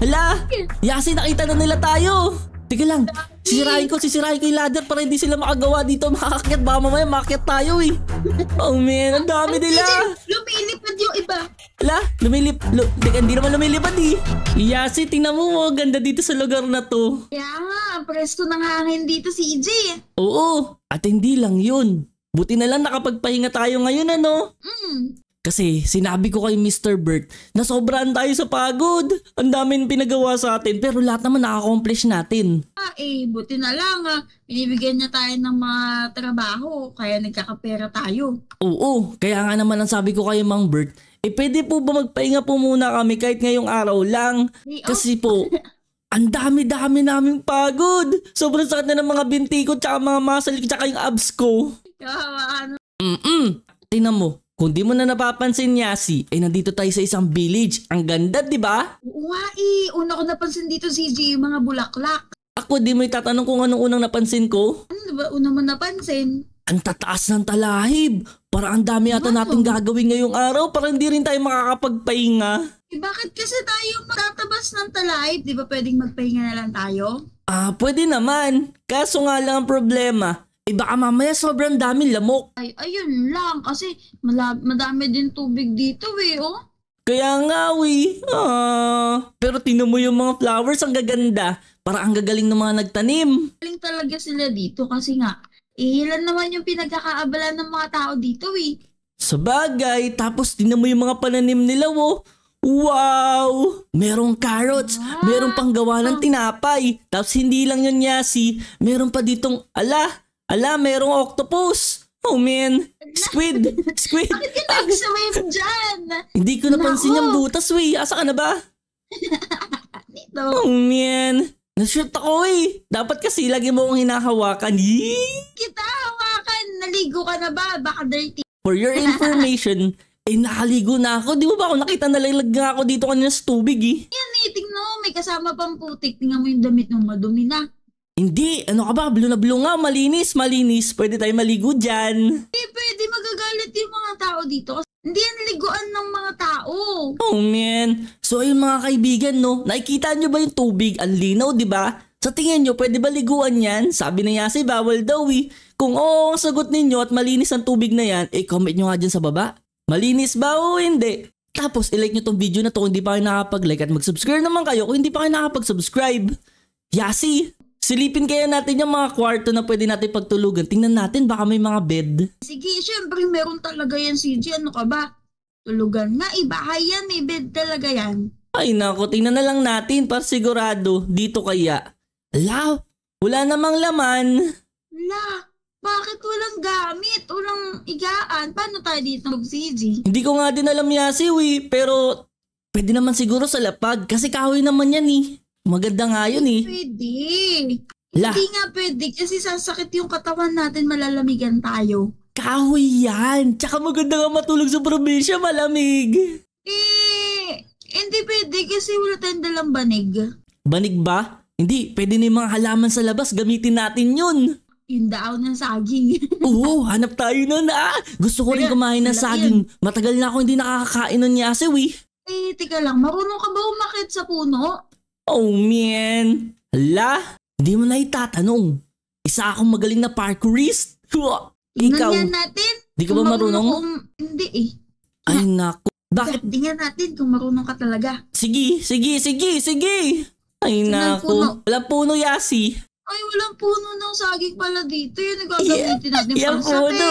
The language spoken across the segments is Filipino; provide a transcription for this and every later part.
Hala! Yasi, nakita na nila tayo! Sige lang, sisirahin ko, sisirahin ko yung ladder para hindi sila makagawa dito. Makakakyat, ba mamaya makakakyat tayo eh. Oh man, ang dami nila. Lumilipad yung iba. Hala, lumilip, lu, hindi naman lumilipad eh. Yasi, tingnan mo, oh, ganda dito sa lugar na to. Kaya yeah, nga, presto ng hangin dito si EJ. Oo, at hindi lang yun. Buti na lang nakapagpahinga tayo ngayon ano. Mm. Kasi sinabi ko kay Mr. Bert na sobraan tayo sa pagod. Ang daming pinagawa sa atin pero lahat naman nakakomplish natin. Ah, eh, buti na lang. Ah. Binibigyan niya tayo ng mga trabaho kaya nagkakapera tayo. Oo, kaya nga naman ang sabi ko kay Mang Bert, eh pwede po ba magpahinga po muna kami kahit ngayong araw lang? Hey, oh. Kasi po, ang dami-dami naming pagod. Sobrang sakit na ng mga binti ko tsaka mga muscle tsaka yung abs ko. Kawawa ano. Mm-mm. Tingnan mo, kung di mo na napapansin niya si, eh nandito tayo sa isang village. Ang ganda, di ba? Oo eh. Una ko napansin dito si G, mga bulaklak. Ako, di mo itatanong kung anong unang napansin ko? Ano ba unang mo napansin? Ang tataas ng talahib. Para ang dami yata natin gagawin ngayong araw para hindi rin tayo makakapagpahinga. Eh, bakit kasi tayo matatabas ng talahib? Di ba pwedeng magpahinga na lang tayo? Ah, pwede naman. Kaso nga lang ang problema, eh baka mamaya sobrang daming lamok. Ay, ayun lang. Kasi mala- madami din tubig dito eh, oh. Kaya nga, we. Aww. Ah. Pero tinan mo yung mga flowers, ang gaganda. Para ang gagaling ng mga nagtanim. Galing talaga sila dito kasi nga, eh, ilan naman yung pinagkakaabala ng mga tao dito, we. Eh. Sa tapos tinan mo yung mga pananim nila, wo. Oh. Wow! Merong carrots, ah. merong panggawa ng tinapay. Tapos hindi lang yun yasi, meron pa ditong, ala, Ala, merong octopus! Oh man! Squid! Squid! Bakit ka nag-swim dyan? Hindi ko napansin Naku. yung butas, we! Asa ka na ba? Dito. Oh man! Nashoot ako eh! Dapat kasi lagi mo akong hinahawakan. Yee! Kita hawakan! Naligo ka na ba? Baka dirty. For your information, eh nakaligo na ako. Di mo ba ako nakita nalaglag nga ako dito kanina sa tubig eh? Yan eh, tingnan mo. May kasama pang putik. Tingnan mo yung damit mo madumi na. Hindi, ano ka ba? Blunga-blunga, malinis, malinis. Pwede tayo maligo dyan. Hindi, pwede magagalit yung mga tao dito. Hindi yan liguan ng mga tao. Oh man. So ayun mga kaibigan no, nakikita nyo ba yung tubig? Ang linaw, di ba? Sa tingin nyo, pwede ba liguan yan? Sabi na Yasi, bawal daw eh. Kung oo oh, ang sagot ninyo at malinis ang tubig na yan, eh comment nyo nga dyan sa baba. Malinis ba o hindi? Tapos, ilike nyo tong video na to kung hindi pa kayo nakapag-like at mag-subscribe naman kayo kung hindi pa kayo nakapag-subscribe. Yasi! Silipin kaya natin yung mga kwarto na pwede natin pagtulugan. Tingnan natin, baka may mga bed. Sige, syempre meron talaga yan, CJ. Ano ka ba? Tulugan nga, ibahay eh, yan. May bed talaga yan. Ay nako, tingnan na lang natin para sigurado. Dito kaya. Ala, wala namang laman. Ala, bakit walang gamit? Walang igaan? Paano tayo dito, CJ? Hindi ko nga din alam yasiw eh, pero pwede naman siguro sa lapag kasi kahoy naman yan eh. Maganda nga yun eh. Pwede. La. Hindi nga pwede kasi sasakit yung katawan natin, malalamigan tayo. Kahoy yan! Tsaka maganda nga matulog sa probinsya, malamig! Eh, hindi pwede kasi wala tayong dalang banig. Banig ba? Hindi, pwede na yung mga halaman sa labas, gamitin natin yun. Yung daaw ng saging. Oo, hanap tayo nun ah! Gusto ko rin kumain ng saging. Matagal na ako hindi nakakakain ng yasew eh. Eh, tika lang, marunong ka ba umakit sa puno? Oh man! Hala! Hindi mo na itatanong. Isa akong magaling na parkourist. Ikaw. Tingnan natin. Di ka ba marunong? Kung, hindi eh. Ay naku. Bakit? Tingnan natin kung marunong ka talaga. Sige, sige, sige, sige! Ay Tingnan naku. puno. Wala puno, Yasi ay, walang puno ng saging pala dito. Yun, nagagamitin yeah, natin yeah, pang puno.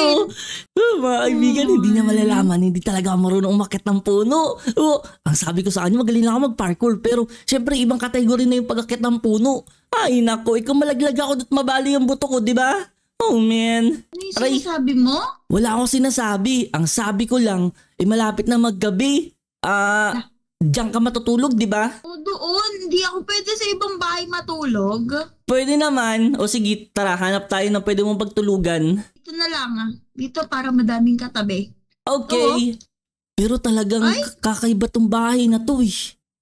Uh, mga kaibigan, hindi niya malalaman. Hindi talaga marunong umakit ng puno. Uh, ang sabi ko sa kanya, magaling lang ako mag-parkour. Pero, syempre, ibang kategory na yung pagakit ng puno. Ay, nako, ikaw malaglag ako at mabali yung buto ko, di ba? Oh, man. Ano yung sinasabi mo? Wala akong sinasabi. Ang sabi ko lang, eh, malapit na maggabi. Ah, uh, Diyan ka matutulog, di ba? O doon, hindi ako pwede sa ibang bahay matulog. Pwede naman. O sige, tara, hanap tayo ng pwede mong pagtulugan. Dito na lang ah. Dito para madaming katabi. Okay. Oo. Pero talagang Ay? kakaiba tong bahay na to eh.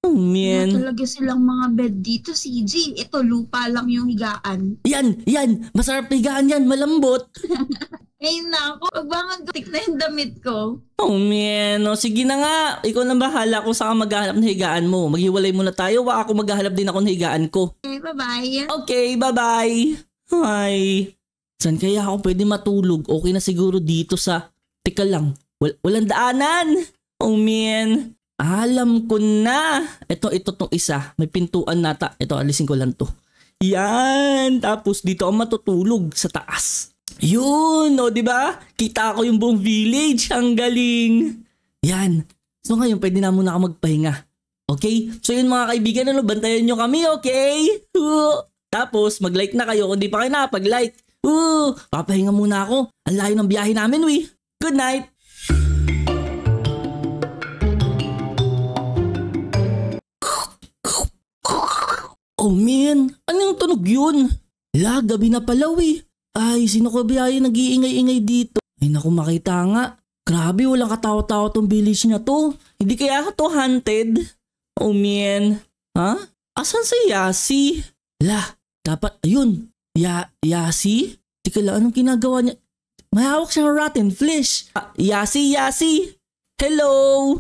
Oh man. talaga silang mga bed dito, CJ. Ito, lupa lang yung higaan. Yan, yan. Masarap higaan yan. Malambot. Ngayon na ako, magbangon ko, na yung damit ko. Oh man, no. Oh, sige na nga, ikaw na bahala kung saan maghahanap ng higaan mo. Maghiwalay muna tayo, wa ako maghahanap din ako ng higaan ko. Okay, bye-bye. Okay, bye-bye. Hi. San kaya ako pwede matulog? Okay na siguro dito sa... Tika lang, wal- walang daanan. Oh man, alam ko na. Ito, ito tong isa. May pintuan nata. Ito, alisin ko lang to. Yan! Tapos dito ako matutulog sa taas. Yun, o oh, di ba? Kita ko yung buong village. Ang galing. Yan. So ngayon, pwede na muna ako magpahinga. Okay? So yun mga kaibigan, ano, bantayan nyo kami, okay? Uh, tapos, mag-like na kayo kung di pa kayo nakapag-like. Uh, papahinga muna ako. Ang layo ng biyahe namin, we. Good night! Oh man, anong tunog yun? La, gabi na pala, we. Ay, sino ko biyaya nag-iingay-ingay dito? Ay naku, makita nga. Grabe, walang katawa-tawa tong village na to. Hindi kaya to hunted? Oh man. Ha? Asan si Yasi? La, dapat, ayun. Ya, Yasi? Teka lang, anong ginagawa niya? May hawak siyang rotten flesh. Ah, Yasi, Yasi! Hello!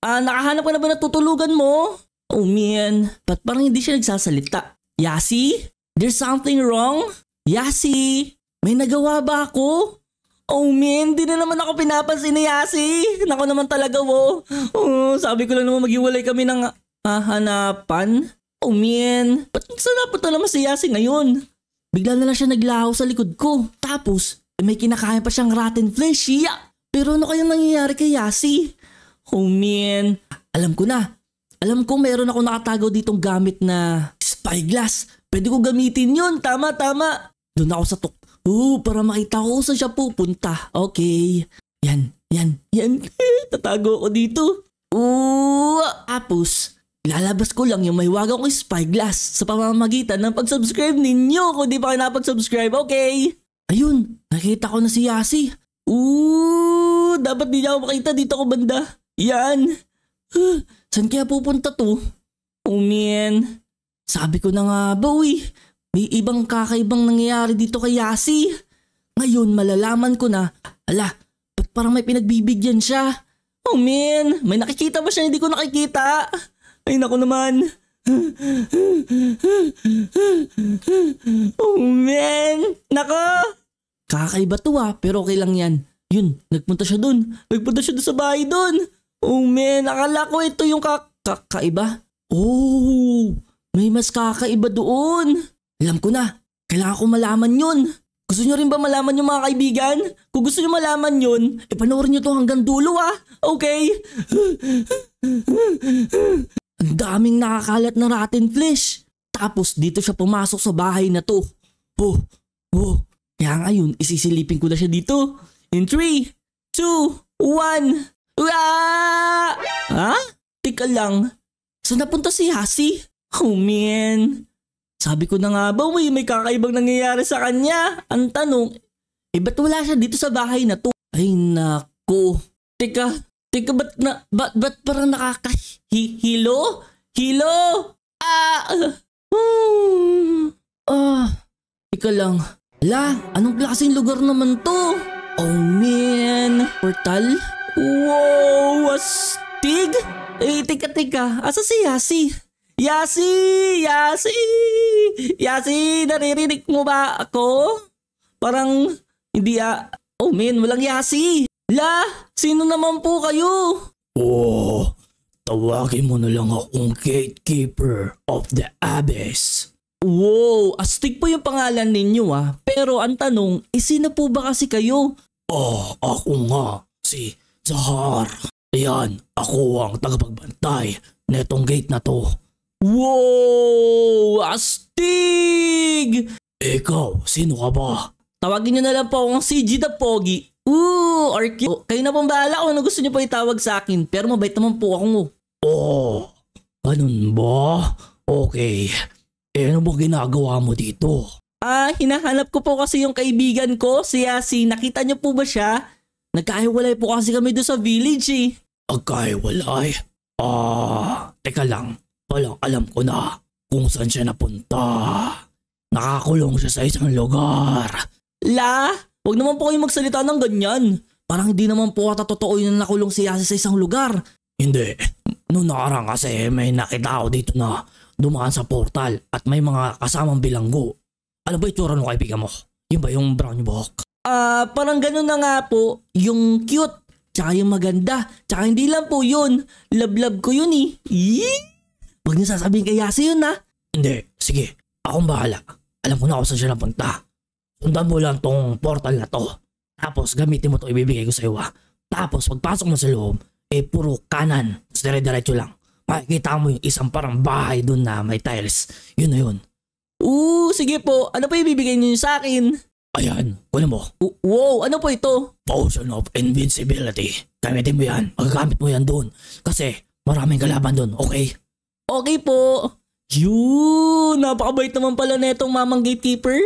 Ah, nakahanap ka na ba ng tutulugan mo? Oh man, ba't parang hindi siya nagsasalita? Yasi? There's something wrong? Yasi, may nagawa ba ako? Oh man, di na naman ako pinapansin ni Yasi. Nako naman talaga wo. Oh, sabi ko lang naman maghiwalay kami ng hahanapan. Oh man, ba't sanapot na naman si Yasi ngayon? Bigla na lang siya naglaho sa likod ko. Tapos, eh, may kinakain pa siyang rotten flesh. Yeah! Pero ano kayang nangyayari kay Yasi? Oh man, alam ko na. Alam ko mayroon ako nakatago ditong gamit na spyglass. Pwede ko gamitin yun. Tama, tama. Doon ako sa tuk. Oo, para makita ko sa siya pupunta. Okay. Yan, yan, yan. Tatago ako dito. Oo, tapos Lalabas ko lang yung may mahiwaga kong spyglass sa pamamagitan ng pag-subscribe ninyo kung di pa kayo napag-subscribe, okay? Ayun, nakita ko na si Yasi. Ooh, dapat di ako makita dito ko banda. Yan. Huh, saan kaya pupunta to? Oh man, sabi ko na nga ba may ibang kakaibang nangyayari dito kay Yasi. Ngayon malalaman ko na, ala, ba't parang may pinagbibigyan siya? Oh man, may nakikita ba siya hindi ko nakikita? Ay nako naman. oh man, nako. Kakaiba to ah, pero okay lang yan. Yun, nagpunta siya dun. Nagpunta siya dun sa bahay dun. Oh man, akala ko ito yung ka- kakaiba. Oh, may mas kakaiba doon. Alam ko na, kailangan ko malaman yun. Gusto nyo rin ba malaman yung mga kaibigan? Kung gusto nyo malaman yun, ipanoorin nyo to hanggang dulo ah. Okay? Ang daming nakakalat na rotten flesh. Tapos dito siya pumasok sa bahay na to. Oh, oh. Kaya ngayon, isisilipin ko na siya dito. In 3, 2, 1. Ha? Teka lang. Saan napunta si Hasi? Oh man, sabi ko na nga ba wey, may kakaibang nangyayari sa kanya. Ang tanong, eh ba't wala siya dito sa bahay na to? Ay nako, teka, teka ba't, na, ba't, ba't parang nakakahilo? Hilo? Ah, uh, ah, uh, teka lang. La, anong klaseng lugar naman to? Oh man, portal? Wow, astig? Eh, teka, teka, asa si Yasi? Yasi! Yasi! Yasi, naririnig mo ba ako? Parang hindi ah... Oh men, walang Yasi! La, sino naman po kayo? Oh, tawagin mo na lang akong gatekeeper of the abyss. Wow, astig po yung pangalan ninyo ah. Pero ang tanong, eh sino po ba kasi kayo? Oh, ako nga, si Zahar. Ayan, ako ang tagapagbantay netong gate na to. Wow! Astig! Ikaw, sino ka ba? Tawagin niyo na lang po akong CG the Pogi. Ooh, or Oh, kayo na pong bahala kung ano gusto nyo po itawag sa akin. Pero mabait naman po akong Oh, ganun ba? Okay. Eh, ano ba ginagawa mo dito? Ah, hinahanap ko po kasi yung kaibigan ko, si Yasin. Nakita niyo po ba siya? Nagkahiwalay po kasi kami doon sa village eh. Nagkahiwalay? Ah, teka lang. Palang alam ko na kung saan siya napunta. Nakakulong siya sa isang lugar. La! Huwag naman po kayong magsalita ng ganyan. Parang hindi naman po ata totoo yung nakulong si Yasi sa isang lugar. Hindi. Noong nakarang kasi may nakita ako dito na dumaan sa portal at may mga kasamang bilanggo. Ano ba itsura nung kaibigan mo? Yun ba yung brown book? Ah, uh, parang ganun na nga po. Yung cute, tsaka yung maganda, tsaka hindi lang po yun. Love-love ko yun eh. Yee! Huwag niyo sasabihin kay Yasi yun ha. Hindi, sige. Akong bahala. Alam ko na ako saan siya napunta. Sundan mo lang tong portal na to. Tapos gamitin mo to ibibigay ko sa iyo ha. Tapos pagpasok mo sa loob, eh puro kanan. Dire-diretso lang. Makikita mo yung isang parang bahay doon na may tiles. Yun na yun. Oo, sige po. Ano pa ibibigay niyo sa akin? Ayan, kunin mo. W- wow, ano po ito? Potion of Invincibility. Gamitin mo yan. Magagamit mo yan doon. Kasi maraming kalaban doon, okay? Okay po. Yun, napakabait naman pala netong mamang gatekeeper.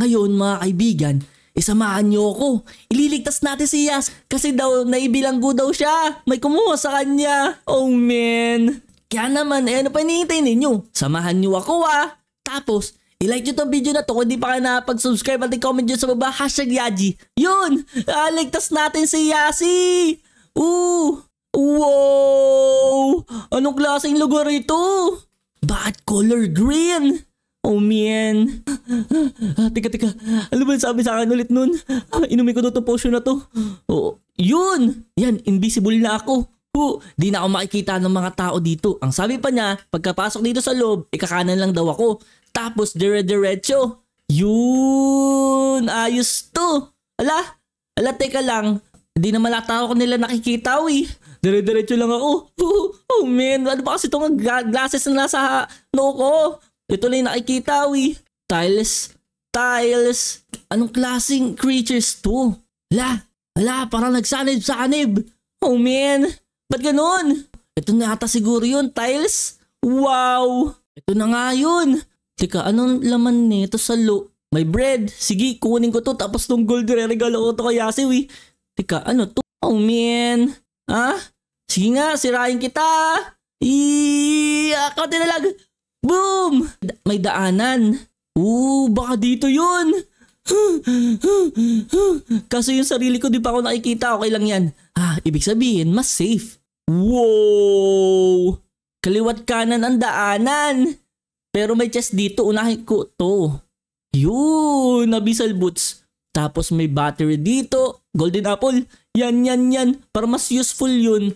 Ngayon mga kaibigan, isamahan eh, niyo ako. Ililigtas natin si Yas kasi daw naibilanggo daw siya. May kumuha sa kanya. Oh man. Kaya naman, eh ano pa hinihintay ninyo? Samahan niyo ako ah. Tapos, I-like nyo tong video na to kung di pa kayo nakapag-subscribe at i-comment nyo sa baba hashtag Yaji. Yun! Aligtas ah, natin si Yasi! Ooh! Wow! Anong klaseng lugar ito? Bakit color green? Oh man. teka, teka. Ano ba sabi sa akin ulit nun? Ah, inumin ko to potion na to. Oh, yun! Yan, invisible na ako. Po, di na ako makikita ng mga tao dito. Ang sabi pa niya, pagkapasok dito sa loob, ikakanan lang daw ako. Tapos dire-diretso. Yun! Ayos to! Ala! Ala, teka lang. Hindi na malata ako nila nakikita, eh. Dire-diretso lang ako. Oh, oh man, ano ba kasi itong glasses na nasa noo ko? Ito na yung nakikita, we. Tiles. Tiles. Anong klaseng creatures to? La, ala, parang nagsanib-sanib. Oh man, ba't ganun? Ito na ata siguro yun, tiles. Wow! Ito na nga yun. Teka, anong laman nito sa lo? May bread. Sige, kunin ko to. Tapos tong gold, re-regalo ko to kay Yasiwi. Teka, ano to? Oh man. Ha? Ah? Sige nga, sirain kita. Iyak ka na lang. Boom! Da- may daanan. Oo, baka dito yun. Kaso yung sarili ko di pa ako nakikita, okay lang yan. Ah, ibig sabihin, mas safe. Wow! Kaliwat kanan ang daanan. Pero may chest dito, unahin ko to. Yun, nabisal boots. Tapos may battery dito, golden apple. Yan, yan, yan. Para mas useful yun.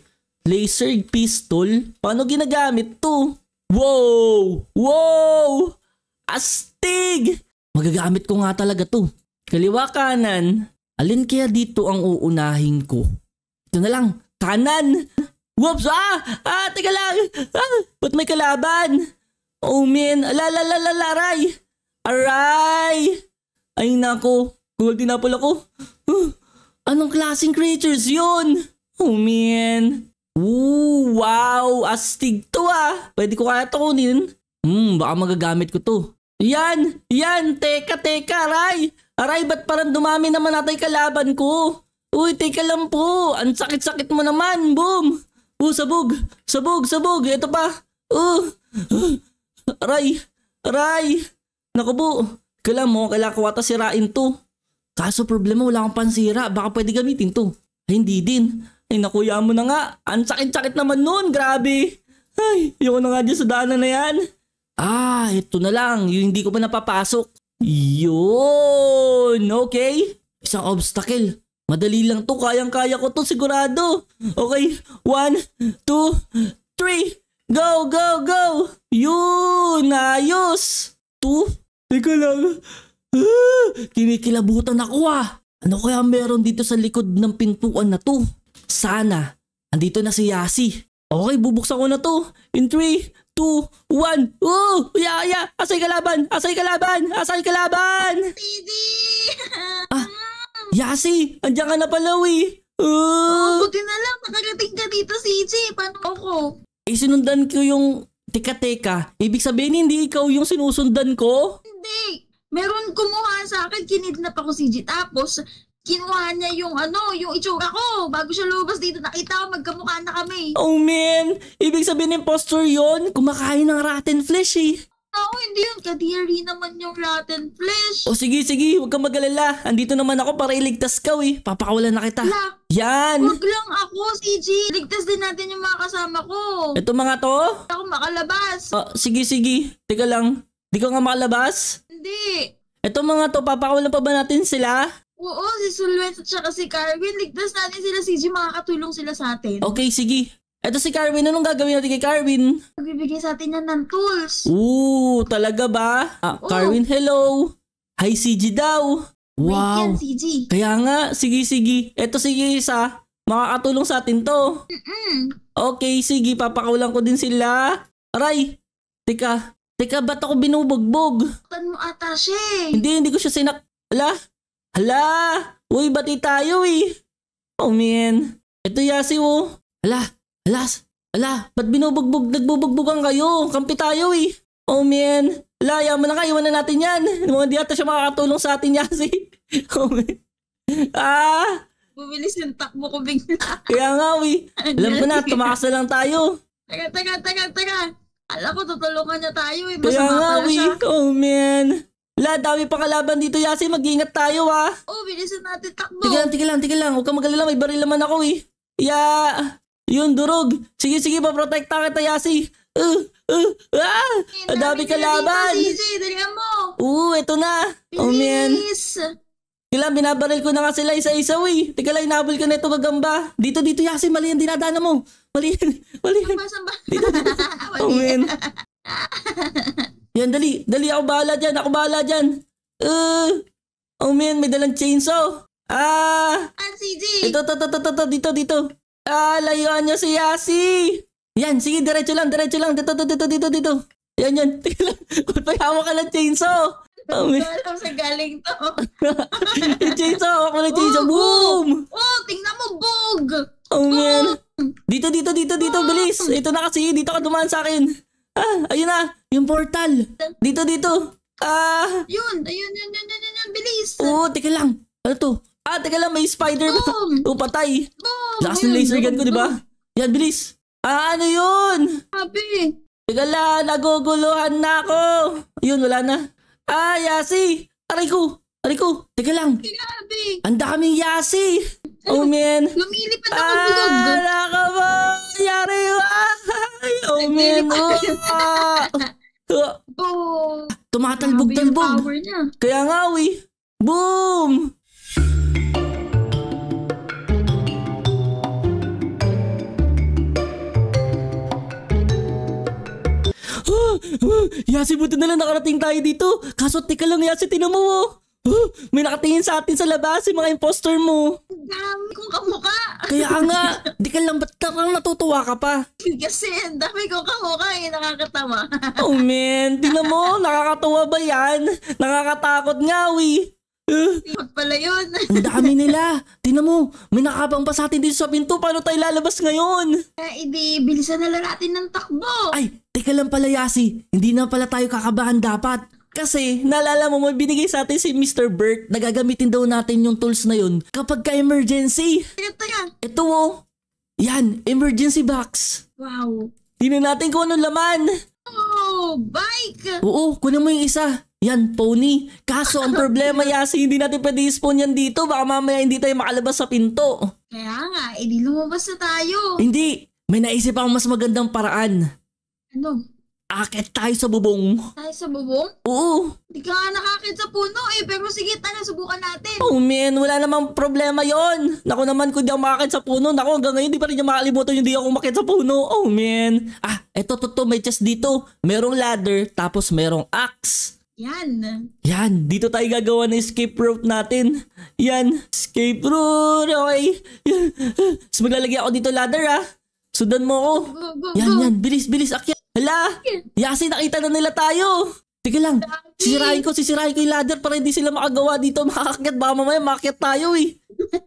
Laser pistol? Paano ginagamit to? Wow! Wow! Astig! Magagamit ko nga talaga to. Kaliwa kanan. Alin kaya dito ang uunahin ko? Ito na lang. Kanan! Whoops! Ah! Ah! Teka lang! Ah! Ba't may kalaban? Oh man! Alalalaray! Aray! Ay nako! Golden apple ako! Huh? Anong klaseng creatures yun? Oh man! Ooh, wow! Astig to ah! Pwede ko kaya to kunin. Hmm, baka magagamit ko to. Yan! Yan! Teka, teka, aray! Aray, ba't parang dumami naman natay kalaban ko? Uy, teka lang po! Ang sakit-sakit mo naman! Boom! Oh, sabog! Sabog! Sabog! Ito pa! Uh! Aray! Aray! Naku po! Kailangan mo, kailangan ko ata sirain to. Kaso problema, wala akong pansira. Baka pwede gamitin to. Ay, hindi din. Ay nakuya mo na nga. Ang sakit-sakit naman nun. Grabe. Ay, ayoko na nga dyan sa daanan na yan. Ah, ito na lang. Yung hindi ko pa napapasok. Yun! Okay. Isang obstacle. Madali lang to. Kayang-kaya ko to sigurado. Okay. One, two, three. Go, go, go! Yun! Ayos! Two? Teka lang. Ah, kinikilabutan ako ah. Ano kaya meron dito sa likod ng pintuan na to? Sana, andito na si Yasi. Okay, bubuksan ko na to. In 3, 2, 1. Oh, yeah, yeah. Asay kalaban, asay kalaban, asay kalaban. ah, Yasi, andiyan ka na pala, we. Uh, oh, ah, buti na lang, nakarating ka dito, CJ. Paano ako? Eh, sinundan ko yung teka-teka. Ibig sabihin, hindi ikaw yung sinusundan ko? Hindi. Meron kumuha sa akin, kinidnap ako si G. Tapos, kinuha niya yung ano, yung itsura ko. Bago siya lumabas dito, nakita ko magkamukha na kami. Oh man, ibig sabihin impostor yon Kumakain ng rotten flesh eh. Ako, hindi yun. Kadiri naman yung rotten flesh. O oh, sige, sige. Huwag kang magalala. Andito naman ako para iligtas ka eh. Papakawalan na kita. La, Yan. Huwag lang ako, CG. Ligtas din natin yung mga kasama ko. Ito mga to? ako makalabas. Oh, sige, sige. Teka lang. Di ka nga makalabas? Hindi. Ito mga to, papakawalan pa ba natin sila? Oo, si Sulwet at saka si Carwin. Ligtas natin sila, CG. Makakatulong sila sa atin. Okay, sige. Eto si Carwin, anong gagawin natin kay Carwin? Magbibigay sa atin yan ng tools. Oo, talaga ba? Ah, Oo. Carwin, hello. Hi, CG daw. Wait Wow. yan, CG. Kaya nga, sige, sige. Eto si isa. Makakatulong sa atin to. Mm-mm. Okay, sige. Papakaulan ko din sila. Aray! Teka. Teka, ba't ako binubugbog? Tan mo ata siya eh. Hindi, hindi ko siya sinak... Ala? Hala! Uy, bati tayo eh! Oh man, ito yasi oh. Hala, alas, Ala, ba't binubugbog, nagbubugbogan kayo? Kampi tayo eh. Oh man, hala, yaman na kayo, iwan na natin yan. Mga ano, di ata siya makakatulong sa atin yan, si. oh man. Ah! Bumilis yung takbo ko bigla. Kaya nga, we. Alam ko na, tumakas na lang tayo. Taga, taga, taga, taga. Alam ko, tutulungan niya tayo, eh. Masama Kaya nga, we. Oh, man. La, dami pa kalaban dito, Yasi. Mag-ingat tayo, ha? Oo, oh, bilisan natin. Takbo. Tigil lang, tigil lang, tigil lang. Huwag ka magalala. May baril naman ako, eh. Ya, Yun, durog. Sige, sige. Paprotekta kita, Yasi. Uh, uh, ah! Ang dami kalaban! Sisi, dalihan mo! Oo, uh, eto na! Bilis. Oh, man. Kailan, binabaril ko na nga sila isa-isa, uy. Eh. Teka lang, inabol ko na ito gagamba. Dito, dito, Yasi, mali ang dinadaanan mo. Mali yan, mali yan. Dito, dito. oh, man. Yan, dali. Dali, ako bahala dyan. Ako bahala dyan. Uh, oh man, may dalang chainsaw. Ah! RCG! Ito, ito, ito, ito, ito, dito, dito. Ah, layuan nyo si Yasi! Yan, sige, diretso lang, diretso lang. Dito, dito, dito, dito, dito. Yan, yan. Teka lang. Ba't may hawak ka ng chainsaw? Oh, man. alam sa galing to. yung chainsaw, hawak mo ng chainsaw. boom! Oh, tingnan mo, bug! Oh, man. Dito, dito, dito, dito, bilis. Ito na kasi, dito ka dumaan sa akin. Ah, ayun na, yung portal. Dito, dito. Ah. Yun, ayun, yun, yun, yun, yun, yun bilis. Oo, oh, teka lang. Ano to? Ah, teka lang, may spider ba? Oh, patay. Boom. Lakas ng laser gun ko, di ba? Yan, bilis. Ah, ano yun? Sabi. Teka lang, naguguluhan na ako. Yun, wala na. Ah, Yasi. Aray ko. Aliko, ko, teka lang. Grabe. Ang daming yasi. Ano? Oh man. Lumilipad ako ah, bugog. Wala ka ba? Yari ay, Oh man. Oh. oh. Tumatalbog-talbog. Kaya nga we. Boom! Yasi, buti na nakarating tayo dito. Kaso teka lang, Yasi, tinan mo oh. Huh? May nakatingin sa atin sa labas, yung mga imposter mo. Ang dami kong kamukha. Kaya nga, di ka lang, ba't lang natutuwa ka pa? Kasi, ang dami kong kamukha eh, nakakatawa. oh man, tingnan mo, nakakatawa ba yan? Nakakatakot nga, we. Takot pala yun. Ang dami nila. Tingnan mo, may nakabang pa sa atin dito sa pinto. Paano tayo lalabas ngayon? Eh, di, bilisan na lang natin ng takbo. Ay, teka lang pala, Yasi. Hindi na pala tayo kakabahan dapat. Kasi, naalala mo, may binigay sa atin si Mr. Burke, na gagamitin daw natin yung tools na yun kapag ka emergency. Ano pa yan? Ito oh. Yan, emergency box. Wow. Tingnan natin kung ano laman. Oh, bike! Oo, kunin mo yung isa. Yan, pony. Kaso ang problema, Yasi, hindi natin pwede i-spawn yan dito. Baka mamaya hindi tayo makalabas sa pinto. Kaya nga, edi eh, lumabas na tayo. Hindi. May naisip ako mas magandang paraan. Ano? Akit tayo sa bubong. Tayo sa bubong? Oo. Hindi ka nga nakakit sa puno eh, pero sige tayo, subukan natin. Oh man, wala namang problema yon. Naku naman, kung di ako makakit sa puno, naku hanggang ngayon di pa rin niya makalimutan yung di ako makakit sa puno. Oh man. Ah, eto toto, may chest dito. Merong ladder, tapos merong axe. Yan. Yan, dito tayo gagawa ng escape route natin. Yan, escape route, okay. Yan. So maglalagay ako dito ladder ah. Sundan mo ako. Go, go, go. Yan, yan, bilis, bilis, akyat. Hala! Yasi, nakita na nila tayo! Sige lang, sisirahin ko, sisirahin ko yung ladder para hindi sila makagawa dito. Makakakyat, baka mamaya makakyat tayo eh.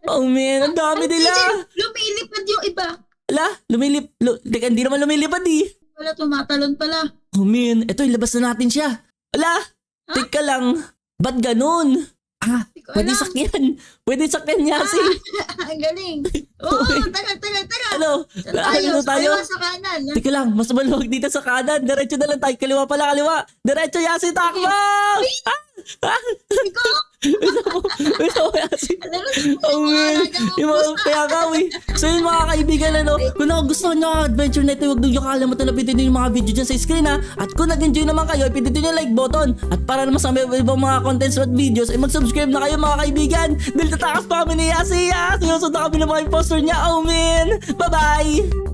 Oh man, ang dami nila! Lumilipad yung iba. Hala, lumilip, lu, teka, hindi naman lumilipad eh. Wala, tumatalon pala. Oh man, eto, ilabas na natin siya. Hala, huh? teka lang, ba't ganun? Pwede Alam. sakyan. Pwede sakyan niya si. Ah, ang galing. Oo, tara, tara, tara. tagal. Ano? Saan tayo? tayo? sa kanan. Teka lang, mas maluwag dito sa kanan. Diretso na lang tayo. Kaliwa pala, kaliwa. Diretso, Yasin, takbo! Ah! Gusto ko, gusto ko yasin. Oh, man. Yung mga payakaw eh. So yun mga kaibigan, ano, kung gusto nyo ang adventure na ito, huwag nyo kalimutan na pindutin yung mga video dyan sa screen ha. At kung nag-enjoy naman kayo, pindutin yung like button. At para naman sa may ibang mga contents at videos, ay mag-subscribe na kayo mga kaibigan. Dahil tatakas pa kami ni Yasi ha. Sinusunod na kami ng mga imposter niya. Oh man. Bye-bye.